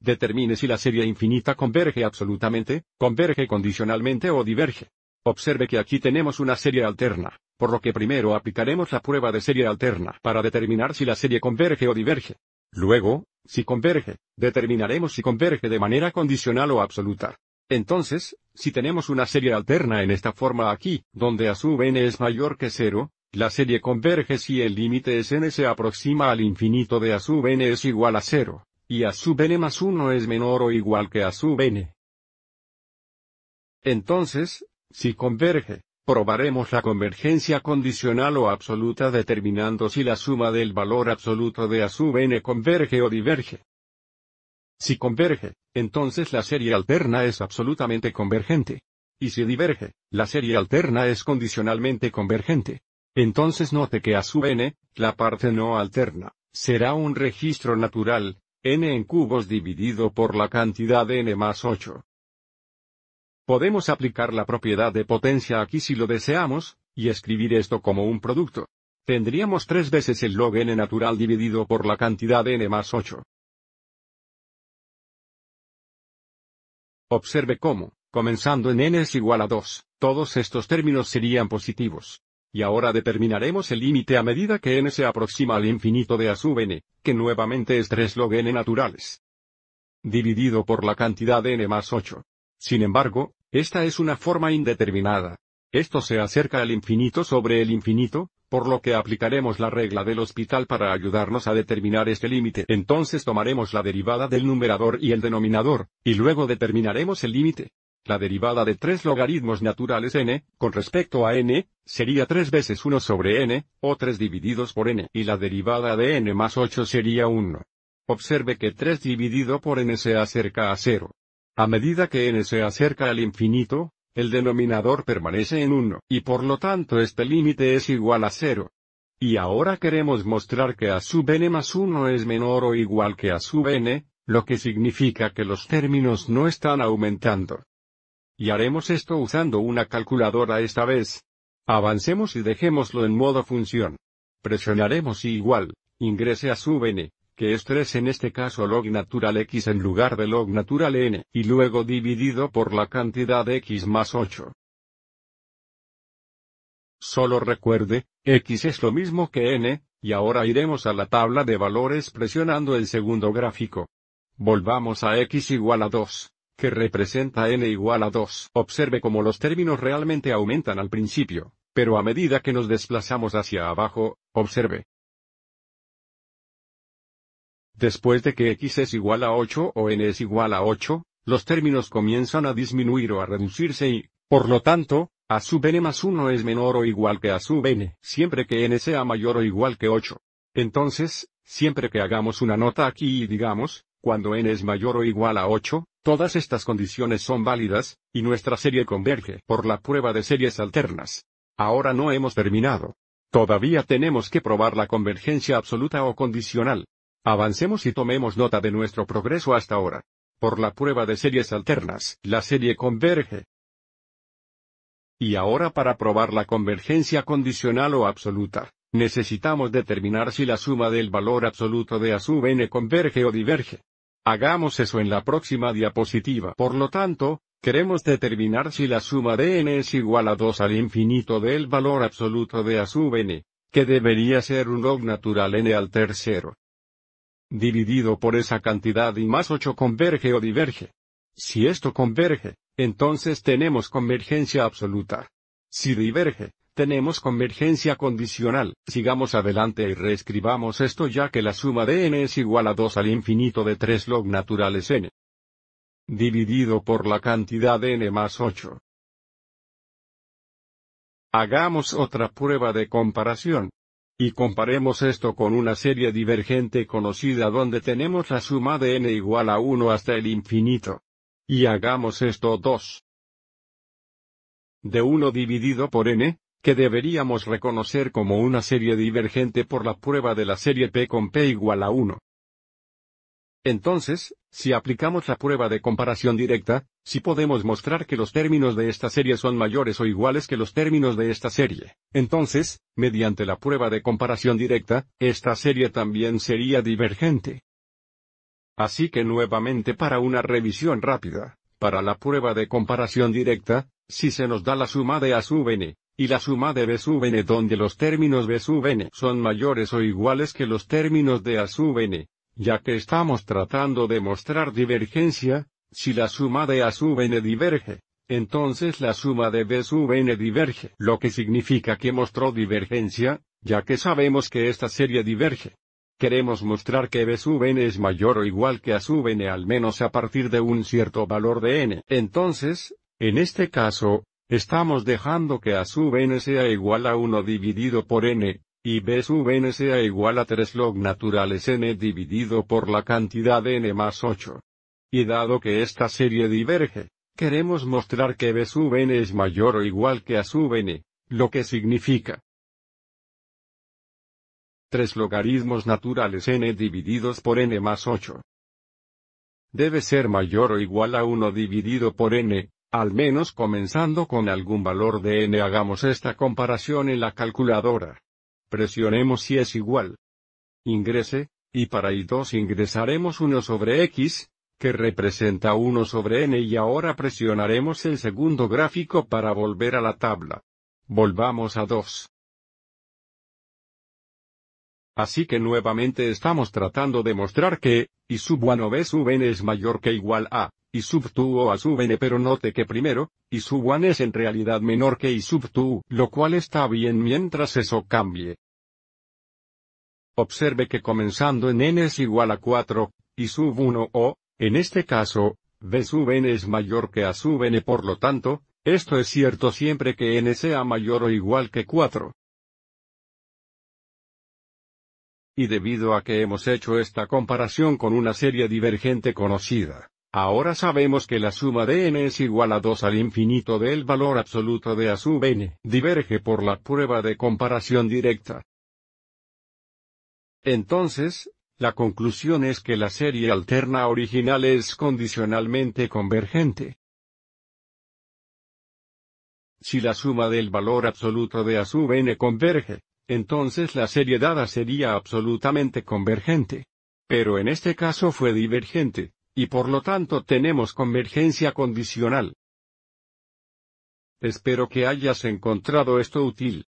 Determine si la serie infinita converge absolutamente, converge condicionalmente o diverge. Observe que aquí tenemos una serie alterna, por lo que primero aplicaremos la prueba de serie alterna para determinar si la serie converge o diverge. Luego, si converge, determinaremos si converge de manera condicional o absoluta. Entonces, si tenemos una serie alterna en esta forma aquí, donde a sub n es mayor que 0, la serie converge si el límite es n se aproxima al infinito de a sub n es igual a 0 y a sub n más 1 es menor o igual que a sub n. Entonces, si converge, probaremos la convergencia condicional o absoluta determinando si la suma del valor absoluto de a sub n converge o diverge. Si converge, entonces la serie alterna es absolutamente convergente. Y si diverge, la serie alterna es condicionalmente convergente. Entonces note que a sub n, la parte no alterna, será un registro natural, n en cubos dividido por la cantidad n más 8. Podemos aplicar la propiedad de potencia aquí si lo deseamos, y escribir esto como un producto. Tendríamos tres veces el log n natural dividido por la cantidad n más 8. Observe cómo, comenzando en n es igual a 2, todos estos términos serían positivos. Y ahora determinaremos el límite a medida que n se aproxima al infinito de a sub n, que nuevamente es 3 log n naturales. Dividido por la cantidad n más 8. Sin embargo, esta es una forma indeterminada. Esto se acerca al infinito sobre el infinito, por lo que aplicaremos la regla del hospital para ayudarnos a determinar este límite. Entonces tomaremos la derivada del numerador y el denominador, y luego determinaremos el límite. La derivada de tres logaritmos naturales n, con respecto a n, sería 3 veces 1 sobre n, o 3 divididos por n, y la derivada de n más 8 sería 1. Observe que 3 dividido por n se acerca a 0. A medida que n se acerca al infinito, el denominador permanece en 1, y por lo tanto este límite es igual a 0. Y ahora queremos mostrar que a sub n más 1 es menor o igual que a sub n, lo que significa que los términos no están aumentando. Y haremos esto usando una calculadora esta vez. Avancemos y dejémoslo en modo función. Presionaremos igual, ingrese a sub n, que es 3 en este caso log natural x en lugar de log natural n, y luego dividido por la cantidad x más 8. Solo recuerde, x es lo mismo que n, y ahora iremos a la tabla de valores presionando el segundo gráfico. Volvamos a x igual a 2 que representa n igual a 2. Observe cómo los términos realmente aumentan al principio, pero a medida que nos desplazamos hacia abajo, observe. Después de que x es igual a 8 o n es igual a 8, los términos comienzan a disminuir o a reducirse y, por lo tanto, a sub n más 1 es menor o igual que a sub n, siempre que n sea mayor o igual que 8. Entonces, siempre que hagamos una nota aquí y digamos, cuando n es mayor o igual a 8, Todas estas condiciones son válidas, y nuestra serie converge por la prueba de series alternas. Ahora no hemos terminado. Todavía tenemos que probar la convergencia absoluta o condicional. Avancemos y tomemos nota de nuestro progreso hasta ahora. Por la prueba de series alternas, la serie converge. Y ahora para probar la convergencia condicional o absoluta, necesitamos determinar si la suma del valor absoluto de A sub n converge o diverge. Hagamos eso en la próxima diapositiva. Por lo tanto, queremos determinar si la suma de n es igual a 2 al infinito del valor absoluto de a sub n, que debería ser un log natural n al tercero. Dividido por esa cantidad y más 8 converge o diverge. Si esto converge, entonces tenemos convergencia absoluta. Si diverge, tenemos convergencia condicional, sigamos adelante y reescribamos esto ya que la suma de n es igual a 2 al infinito de 3 log naturales n. Dividido por la cantidad de n más 8. Hagamos otra prueba de comparación. Y comparemos esto con una serie divergente conocida donde tenemos la suma de n igual a 1 hasta el infinito. Y hagamos esto 2. De 1 dividido por n, que deberíamos reconocer como una serie divergente por la prueba de la serie P con P igual a 1. Entonces, si aplicamos la prueba de comparación directa, si podemos mostrar que los términos de esta serie son mayores o iguales que los términos de esta serie, entonces, mediante la prueba de comparación directa, esta serie también sería divergente. Así que nuevamente para una revisión rápida, para la prueba de comparación directa, si se nos da la suma de A sub n, y la suma de b sub n donde los términos b sub n son mayores o iguales que los términos de a sub n, ya que estamos tratando de mostrar divergencia, si la suma de a sub n diverge, entonces la suma de b sub n diverge, lo que significa que mostró divergencia, ya que sabemos que esta serie diverge. Queremos mostrar que b sub n es mayor o igual que a sub n al menos a partir de un cierto valor de n. Entonces, en este caso, Estamos dejando que A sub n sea igual a 1 dividido por n, y B sub n sea igual a 3 log naturales n dividido por la cantidad n más 8. Y dado que esta serie diverge, queremos mostrar que B sub n es mayor o igual que A sub n, lo que significa 3 logaritmos naturales n divididos por n más 8. Debe ser mayor o igual a 1 dividido por n, al menos comenzando con algún valor de n hagamos esta comparación en la calculadora. Presionemos si es igual. Ingrese, y para I2 ingresaremos 1 sobre X, que representa 1 sobre n y ahora presionaremos el segundo gráfico para volver a la tabla. Volvamos a 2. Así que nuevamente estamos tratando de mostrar que, y sub 1 b sub n es mayor que igual a, y sub 2 o a sub n pero note que primero, y sub 1 es en realidad menor que y sub 2, lo cual está bien mientras eso cambie. Observe que comenzando en n es igual a 4, y sub 1 o, en este caso, b sub n es mayor que a sub n por lo tanto, esto es cierto siempre que n sea mayor o igual que 4. y debido a que hemos hecho esta comparación con una serie divergente conocida, Ahora sabemos que la suma de n es igual a 2 al infinito del valor absoluto de a sub n. Diverge por la prueba de comparación directa. Entonces, la conclusión es que la serie alterna original es condicionalmente convergente. Si la suma del valor absoluto de a sub n converge, entonces la serie dada sería absolutamente convergente. Pero en este caso fue divergente, y por lo tanto tenemos convergencia condicional. Espero que hayas encontrado esto útil.